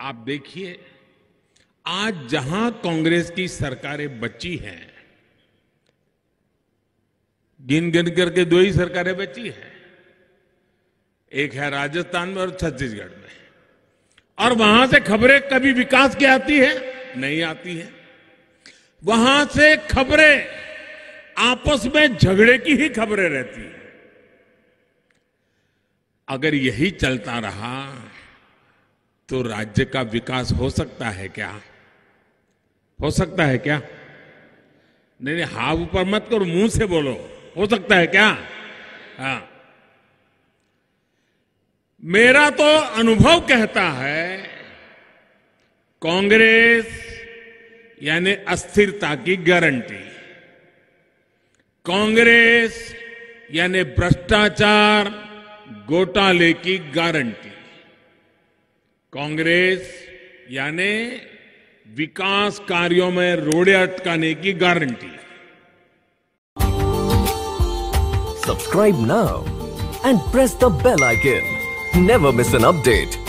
आप देखिए आज जहां कांग्रेस की सरकारें बची हैं गिन गिन करके दो ही सरकारें बची हैं एक है राजस्थान में और छत्तीसगढ़ में और वहां से खबरें कभी विकास की आती है नहीं आती है वहां से खबरें आपस में झगड़े की ही खबरें रहती है अगर यही चलता रहा तो राज्य का विकास हो सकता है क्या हो सकता है क्या नहीं नहीं हाव ऊपर मत करो मुंह से बोलो हो सकता है क्या हा मेरा तो अनुभव कहता है कांग्रेस यानी अस्थिरता की गारंटी कांग्रेस यानी भ्रष्टाचार घोटाले की गारंटी कांग्रेस यानी विकास कार्यों में रोड़े अटकाने की guarantee subscribe now and press the bell icon never miss an update